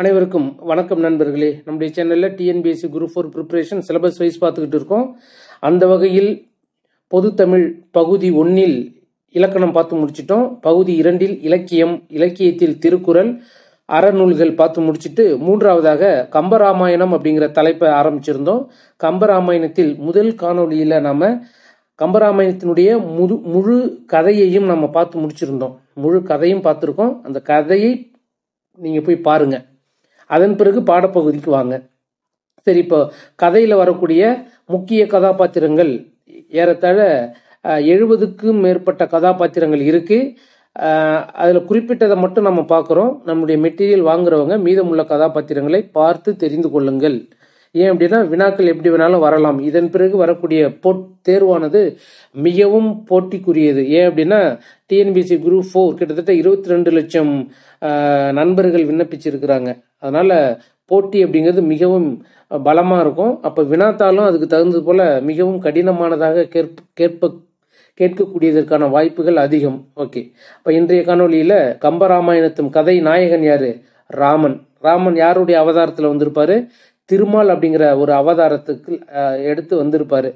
அனைவருக்கும் வணக்கம் நண்பர்களே நம்முடைய சேனலில் TNPSC group four preparation syllabus wise பார்த்துக்கிட்டு இருக்கோம் அந்த வகையில் பொதுத்தமிழ் பகுதி ஒன்றில் இலக்கணம் பார்த்து முடிச்சிட்டோம் பகுதி இரண்டில் இலக்கியம் இலக்கியத்தில் திருக்குறள் அறநூல்கள் பார்த்து முடிச்சுட்டு மூன்றாவதாக கம்பராமாயணம் அப்படிங்கிற தலைப்பை ஆரம்பிச்சிருந்தோம் கம்பராமாயணத்தில் முதல் காணொலியில் நாம் கம்பராமாயணத்தினுடைய முழு முழு கதையையும் நம்ம பார்த்து முடிச்சிருந்தோம் முழு கதையும் பார்த்துருக்கோம் அந்த கதையை நீங்கள் போய் பாருங்கள் அதன் பிறகு பாடப்பகுதிக்கு வாங்க சரி இப்போ கதையில் வரக்கூடிய முக்கிய கதாபாத்திரங்கள் ஏறத்தாழ எழுபதுக்கும் மேற்பட்ட கதாபாத்திரங்கள் இருக்குது அதில் குறிப்பிட்டதை மட்டும் நம்ம பார்க்குறோம் நம்முடைய மெட்டீரியல் வாங்குறவங்க மீதமுள்ள கதாபாத்திரங்களை பார்த்து தெரிந்து கொள்ளுங்கள் ஏன் அப்படின்னா வினாக்கள் எப்படி வேணாலும் வரலாம் இதன் பிறகு வரக்கூடிய போட் தேர்வானது மிகவும் போட்டிக்குரியது ஏன் அப்படின்னா டிஎன்பிசி குரூப் ஃபோர் கிட்டத்தட்ட இருபத்தி ரெண்டு லட்சம் நண்பர்கள் விண்ணப்பிச்சிருக்கிறாங்க அதனால் போட்டி அப்படிங்கிறது மிகவும் பலமாக இருக்கும் அப்போ வினாத்தாலும் அதுக்கு தகுந்தது போல் மிகவும் கடினமானதாக கேற்ப கேட்ப கேட்கக்கூடியதற்கான வாய்ப்புகள் அதிகம் ஓகே இப்போ இன்றைய காணொலியில் கம்பராமாயணத்தும் கதை நாயகன் யார் ராமன் ராமன் யாருடைய அவதாரத்தில் வந்திருப்பார் திருமால் அப்படிங்கிற ஒரு அவதாரத்துக்கு எடுத்து வந்திருப்பார்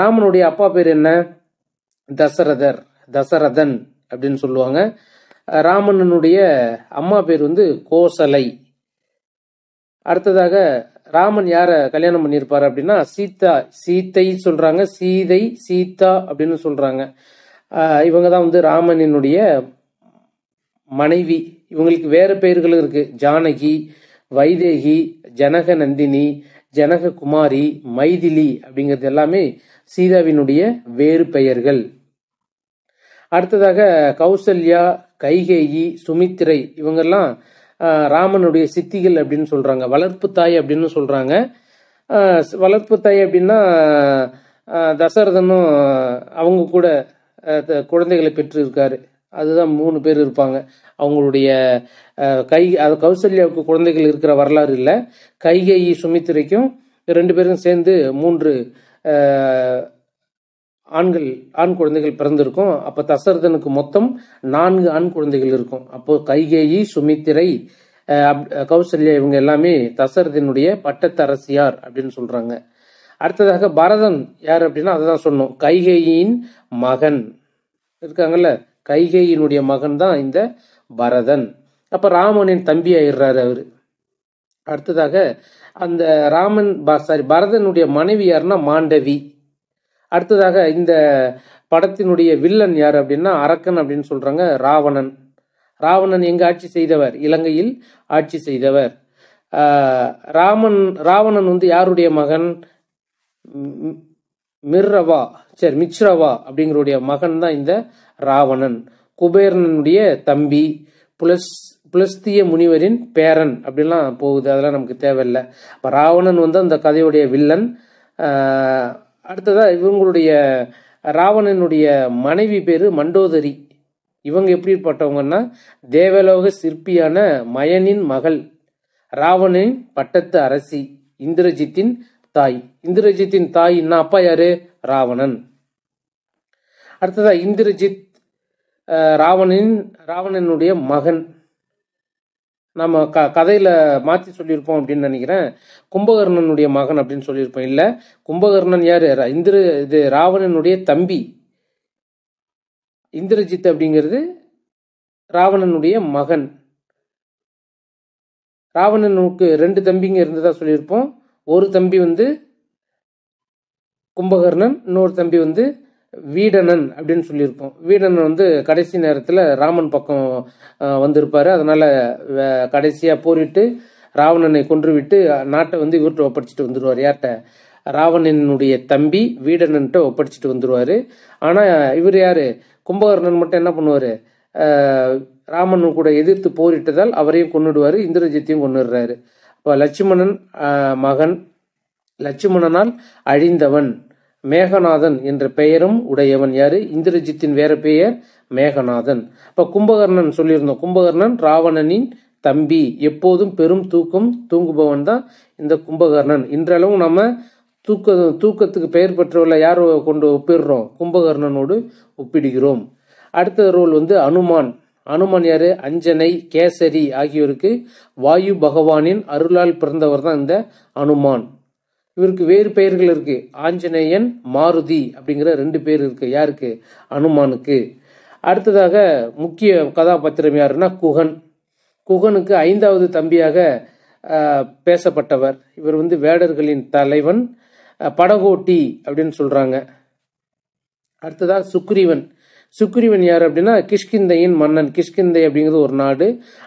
ராமனுடைய அப்பா பேர் என்ன தசரதர் தசரதன் அப்படின்னு சொல்லுவாங்க ராமனனுடைய அம்மா பேர் வந்து கோசலை அடுத்ததாக ராமன் யாரை கல்யாணம் பண்ணியிருப்பார் அப்படின்னா சீதா சீத்தை சொல்றாங்க சீதை சீதா அப்படின்னு சொல்றாங்க இவங்க தான் வந்து ராமனினுடைய மனைவி இவங்களுக்கு வேற பெயர்களும் இருக்கு ஜானகி வைதேகி ஜனக நந்தினி ஜனக குமாரி மைதிலி அப்படிங்கிறது எல்லாமே சீதாவினுடைய வேறு பெயர்கள் அடுத்ததாக கௌசல்யா கைகேயி சுமித்திரை இவங்கெல்லாம் ராமனுடைய சித்திகள் அப்படின்னு சொல்கிறாங்க வளர்ப்பு தாய் அப்படின்னு சொல்கிறாங்க வளர்ப்பு தாய் அப்படின்னா தசரதனும் அவங்க கூட குழந்தைகளை பெற்று இருக்காரு அதுதான் மூணு பேர் இருப்பாங்க அவங்களுடைய கை அது கௌசல்யாவுக்கு குழந்தைகள் இருக்கிற வரலாறு இல்லை கைகை சுமித்திரைக்கும் ரெண்டு பேரும் சேர்ந்து மூன்று ஆண்கள் ஆண் குழந்தைகள் பிறந்திருக்கும் அப்போ தசரதனுக்கு மொத்தம் நான்கு ஆண் குழந்தைகள் இருக்கும் அப்போ கைகேயி சுமித்திரை கௌசல்யா இவங்க எல்லாமே தசரதனுடைய பட்டத்தரசியார் அப்படின்னு சொல்றாங்க அடுத்ததாக பரதன் யார் அப்படின்னா அதை தான் சொன்னோம் கைகேயின் மகன் இருக்காங்கல்ல கைகையினுடைய மகன் தான் இந்த பரதன் அப்போ ராமனின் தம்பி ஆயிடுறாரு அவர் அடுத்ததாக அந்த ராமன் சாரி பரதனுடைய மனைவி யாருன்னா மாண்டவி அடுத்ததாக இந்த படத்தினுடைய வில்லன் யார் அப்படின்னா அரக்கன் அப்படின்னு சொல்கிறாங்க ராவணன் ராவணன் எங்கே ஆட்சி செய்தவர் இலங்கையில் ஆட்சி செய்தவர் ராமன் ராவணன் வந்து யாருடைய மகன் மிர்ரவா சரி மிச்ரவா அப்படிங்கிறவுடைய மகன் தான் இந்த ராவணன் குபேரனுடைய தம்பி புலஸ் புலஸ்திய முனிவரின் பேரன் அப்படிலாம் போகுது அதெல்லாம் நமக்கு தேவையில்லை இப்போ ராவணன் வந்து அந்த கதையுடைய வில்லன் அடுத்ததாக இவங்களுடைய ராவணனுடைய மனைவி பேர் மண்டோதரி இவங்க எப்படிப்பட்டவங்கன்னா தேவலோக சிற்பியான மயனின் மகள் ராவணனின் பட்டத்து அரசி இந்திரஜித்தின் தாய் இந்திரஜித்தின் தாய் என்ன அப்பா யாரு ராவணன் அடுத்ததா இந்திரஜித் ராவணின் ராவணனுடைய மகன் நம்ம க கதையில் மாற்றி சொல்லியிருப்போம் அப்படின்னு நினைக்கிறேன் கும்பகர்ணனுடைய மகன் அப்படின்னு சொல்லியிருப்போம் இல்லை கும்பகர்ணன் யார் இந்திர இது ராவணனுடைய தம்பி இந்திரஜித் அப்படிங்கிறது ராவணனுடைய மகன் ராவணனுக்கு ரெண்டு தம்பிங்க இருந்ததாக சொல்லியிருப்போம் ஒரு தம்பி வந்து கும்பகர்ணன் இன்னொரு தம்பி வந்து வீடனன் அப்படின்னு சொல்லியிருப்போம் வீடனன் வந்து கடைசி நேரத்தில் ராமன் பக்கம் வந்திருப்பார் அதனால் கடைசியாக போரிட்டு ராவணனை கொன்றுவிட்டு நாட்டை வந்து இவர்கிட்ட ஒப்படைச்சிட்டு வந்துடுவார் யார்கிட்ட ராவணனுடைய தம்பி வீடனன்ட்ட ஒப்படைச்சிட்டு வந்துடுவார் ஆனால் இவர் யார் கும்பகர்ணன் மட்டும் என்ன பண்ணுவார் ராமன் கூட எதிர்த்து போரிட்டதால் அவரையும் கொண்டுடுவார் இந்திரஜித்தையும் கொண்டுடுறாரு இப்போ லட்சுமணன் மகன் லட்சுமணனால் அழிந்தவன் மேகநாதன் என்ற பெயரும் உடையவன் யாரு இந்திரஜித்தின் வேற பெயர் மேகநாதன் இப்ப கும்பகர்ணன் சொல்லியிருந்தோம் கும்பகர்ணன் ராவணனின் தம்பி எப்போதும் பெரும் தூக்கம் தூங்குபவன் தான் இந்த கும்பகர்ணன் இன்றளவும் நம்ம தூக்க தூக்கத்துக்கு பெயர் பெற்றவர்களை யார் கொண்டு ஒப்பிடுறோம் கும்பகர்ணனோடு ஒப்பிடுகிறோம் அடுத்த ரோல் வந்து அனுமான் அனுமன் யாரு அஞ்சனை கேசரி ஆகியோருக்கு வாயு பகவானின் அருளால் பிறந்தவர் தான் இந்த அனுமான் இவருக்கு வேறு பெயர்கள் இருக்கு ஆஞ்சநேயன் மாருதி அப்படிங்கிற ரெண்டு பேர் இருக்கு யாருக்கு அனுமானுக்கு அடுத்ததாக முக்கிய கதாபாத்திரம் யாருன்னா குகன் குகனுக்கு ஐந்தாவது தம்பியாக பேசப்பட்டவர் இவர் வந்து வேடர்களின் தலைவன் படகோட்டி அப்படின்னு சொல்றாங்க அடுத்ததாக சுக்ரீவன் சுக்ரீவன் யார் அப்படின்னா கிஷ்கிந்தையின் மன்னன் கிஷ்கிந்தை அப்படிங்கிறது ஒரு நாடு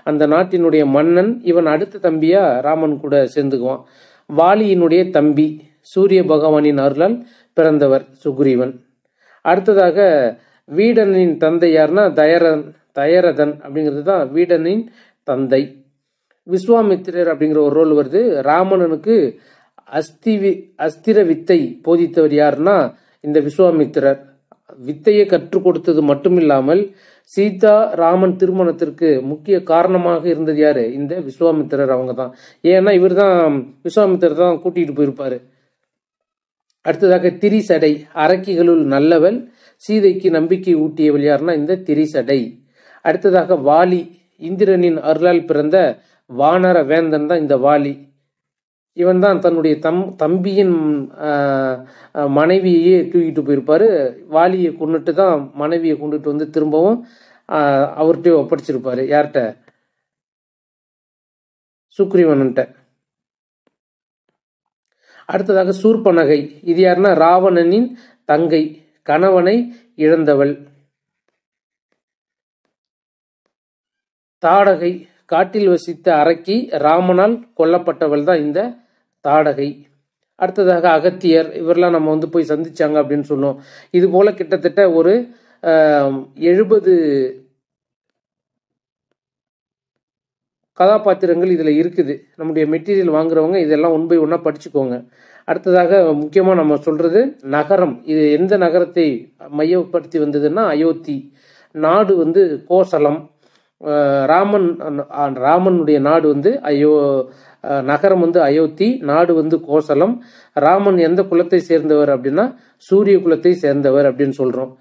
அந்த நாட்டினுடைய மன்னன் இவன் அடுத்த தம்பியா ராமன் கூட சேர்ந்துக்குவான் வாலியினுடைய தம்பி சூரிய பகவானின் அருளால் பிறந்தவர் சுக்ரீவன் அடுத்ததாக வீடனின் தந்தை யாருன்னா தயரன் தயரதன் அப்படிங்கிறது தான் வீடனின் தந்தை விஸ்வாமித்திரர் அப்படிங்கிற ஒரு ரோல் வருது ராமணனுக்கு அஸ்தி அஸ்திர வித்தை போதித்தவர் யாருன்னா இந்த விஸ்வாமித்திரர் வித்தையை கற்றுக் கொடுத்தது மட்டுமில்லாமல் சீதா ராமன் திருமணத்திற்கு முக்கிய காரணமாக இருந்தது யாரு இந்த விஸ்வாமித்திரர் அவங்க தான் ஏன்னா இவர் தான் விஸ்வாமித்திரர் தான் கூட்டிகிட்டு போயிருப்பாரு அடுத்ததாக திரிசடை அரக்கிகளுள் நல்லவள் சீதைக்கு நம்பிக்கை ஊட்டியவள் யாருன்னா இந்த திரிசடை அடுத்ததாக வாலி இந்திரனின் அருளால் பிறந்த வானர வேந்தன் தான் இந்த வாலி இவன் தான் தன்னுடைய தம் தம்பியின் மனைவியையே தூக்கிட்டு போயிருப்பார் வாலியை கொண்டுட்டு தான் மனைவியை கொண்டுட்டு வந்து திரும்பவும் அவர்கிட்டயே ஒப்படைச்சிருப்பார் யார்கிட்ட சுக்ரிவனன்ட்ட அடுத்ததாக சூர்பனகை இது யாருன்னா ராவணனின் தங்கை கணவனை இழந்தவள் தாடகை காட்டில் வசித்த அரக்கி ராமனால் கொல்லப்பட்டவள் தான் இந்த தாடகை அடுத்ததாக அகத்தியர் இவரெல்லாம் நம்ம வந்து போய் சந்திச்சாங்க அப்படின்னு சொன்னோம் இது போல கிட்டத்தட்ட ஒரு எழுபது கதாபாத்திரங்கள் இதில் இருக்குது நம்முடைய மெட்டீரியல் வாங்குறவங்க இதெல்லாம் ஒன் பை ஒன்னாக படிச்சுக்கோங்க அடுத்ததாக முக்கியமாக நம்ம சொல்கிறது நகரம் இது எந்த நகரத்தை மையப்படுத்தி வந்ததுன்னா அயோத்தி நாடு வந்து கோசலம் ராமன் ராமனுடைய நாடு வந்து அயோ நகரம் வந்து அயோத்தி நாடு வந்து கோசலம் ராமன் எந்த குலத்தை சேர்ந்தவர் அப்படின்னா சூரிய குலத்தை சேர்ந்தவர் அப்படின்னு சொல்கிறோம்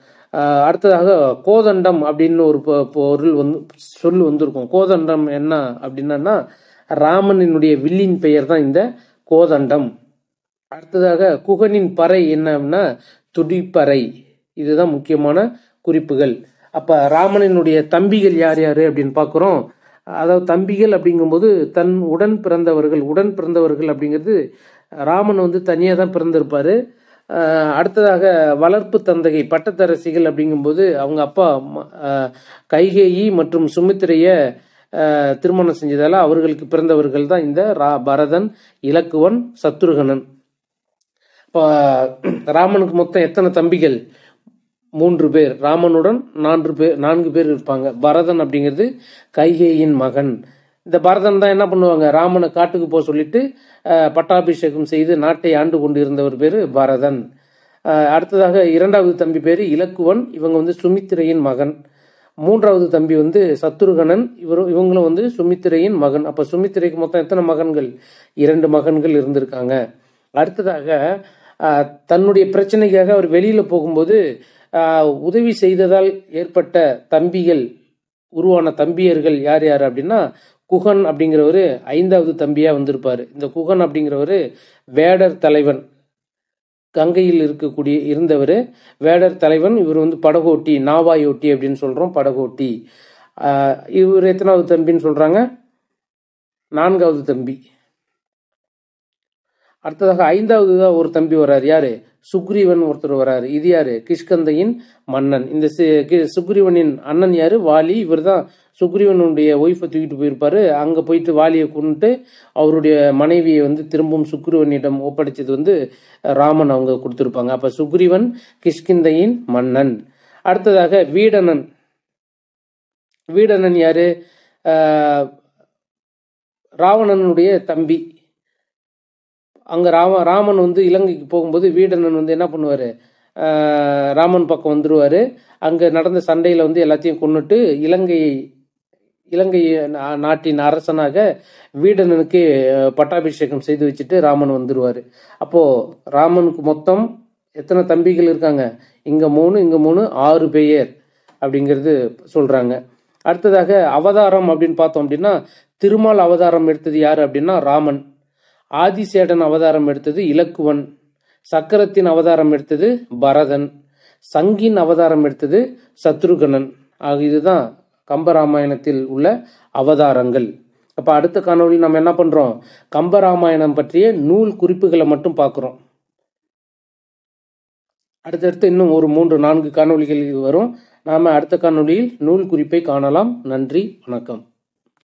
அடுத்ததாக கோதண்டம் அப்படின்னு ஒரு பொருள் வந்து சொல் வந்திருக்கும் கோதண்டம் என்ன அப்படின்னா ராமனினுடைய வில்லின் பெயர் தான் இந்த கோதண்டம் அடுத்ததாக குகனின் பறை என்ன அப்படின்னா துடிப்பறை இதுதான் முக்கியமான குறிப்புகள் அப்போ ராமனினுடைய தம்பிகள் யார் யார் அப்படின்னு பார்க்குறோம் அதாவது தம்பிகள் அப்படிங்கும்போது தன் உடன் பிறந்தவர்கள் உடன் பிறந்தவர்கள் அப்படிங்கிறது ராமன் வந்து தனியாக தான் பிறந்திருப்பார் அடுத்ததாக வளர்ப்பு தந்தகை பட்டத்தரசிகள் அப்படிங்கும்போது அவங்க அப்பா கைகேயி மற்றும் சுமித்திரையை திருமணம் செஞ்சதால் அவர்களுக்கு பிறந்தவர்கள் தான் இந்த ரா பரதன் இலக்குவன் சத்ருகனன் இப்போ ராமனுக்கு மொத்தம் எத்தனை தம்பிகள் மூன்று பேர் ராமனுடன் நான்கு பேர் நான்கு பேர் இருப்பாங்க பரதன் அப்படிங்கிறது கைகேயின் மகன் இந்த பரதன் தான் என்ன பண்ணுவாங்க ராமனை காட்டுக்கு போக சொல்லிட்டு பட்டாபிஷேகம் செய்து நாட்டை ஆண்டு இருந்தவர் பேர் பரதன் அடுத்ததாக இரண்டாவது தம்பி பேர் இலக்குவன் இவங்க வந்து சுமித்திரையின் மகன் மூன்றாவது தம்பி வந்து சத்துருகணன் இவரும் இவங்களும் வந்து சுமித்திரையின் மகன் அப்போ சுமித்திரைக்கு மொத்தம் எத்தனை மகன்கள் இரண்டு மகன்கள் இருந்திருக்காங்க அடுத்ததாக தன்னுடைய பிரச்சனைக்காக அவர் வெளியில் போகும்போது உதவி செய்ததால் ஏற்பட்ட தம்பிகள் உருவான தம்பியர்கள் யார் யார் அப்படின்னா குகன் அப்படிங்கிறவர் ஐந்தாவது தம்பியாக வந்திருப்பார் இந்த குகன் அப்படிங்கிறவர் வேடர் தலைவன் கங்கையில் இருக்கக்கூடிய இருந்தவர் வேடர் தலைவன் இவர் வந்து படகோட்டி நாவாயோட்டி அப்படின்னு சொல்கிறோம் படகோட்டி இவர் எத்தனாவது தம்பின்னு சொல்கிறாங்க நான்காவது தம்பி அடுத்ததாக ஐந்தாவது தான் ஒரு தம்பி வராரு யாரு சுக்ரீவன் ஒருத்தர் வராரு இது யாரு கிஷ்கந்தையின் மன்னன் இந்த சுக்ரீவனின் அண்ணன் யாரு வாலி இவர் தான் சுக்ரீவனுடைய ஒய்ஃபை தூக்கிட்டு போயிருப்பாரு அங்கே போயிட்டு வாலியை கொண்டுட்டு அவருடைய மனைவியை வந்து திரும்பவும் சுக்ரீவனிடம் ஒப்படைச்சது வந்து ராமன் அவங்க கொடுத்துருப்பாங்க அப்போ சுக்ரீவன் கிஷ்கிந்தையின் மன்னன் அடுத்ததாக வீடனன் வீடனன் யாரு ராவணனுடைய தம்பி அங்கே ராம ராமன் வந்து இலங்கைக்கு போகும்போது வீடனன் வந்து என்ன பண்ணுவார் ராமன் பக்கம் வந்துடுவார் அங்கே நடந்த சண்டையில் வந்து எல்லாத்தையும் கொண்டுட்டு இலங்கையை இலங்கை நாட்டின் அரசனாக வீடனனுக்கு பட்டாபிஷேகம் செய்து வச்சுட்டு ராமன் வந்துடுவார் அப்போது ராமனுக்கு மொத்தம் எத்தனை தம்பிகள் இருக்காங்க இங்கே மூணு இங்கே மூணு ஆறு பெயர் அப்படிங்கிறது சொல்கிறாங்க அடுத்ததாக அவதாரம் அப்படின்னு பார்த்தோம் அப்படின்னா திருமால் அவதாரம் எடுத்தது யார் அப்படின்னா ராமன் ஆதிசேடன் அவதாரம் எடுத்தது இலக்குவன் சக்கரத்தின் அவதாரம் எடுத்தது பரதன் சங்கின் அவதாரம் எடுத்தது சத்ருகணன் ஆகிய இதுதான் கம்பராமாயணத்தில் உள்ள அவதாரங்கள் அப்போ அடுத்த காணொலி நம்ம என்ன பண்ணுறோம் கம்பராமாயணம் பற்றிய நூல் குறிப்புகளை மட்டும் பார்க்குறோம் அடுத்தடுத்து இன்னும் ஒரு மூன்று நான்கு காணொலிகள் வரும் நாம் அடுத்த காணொலியில் நூல் குறிப்பை காணலாம் நன்றி வணக்கம்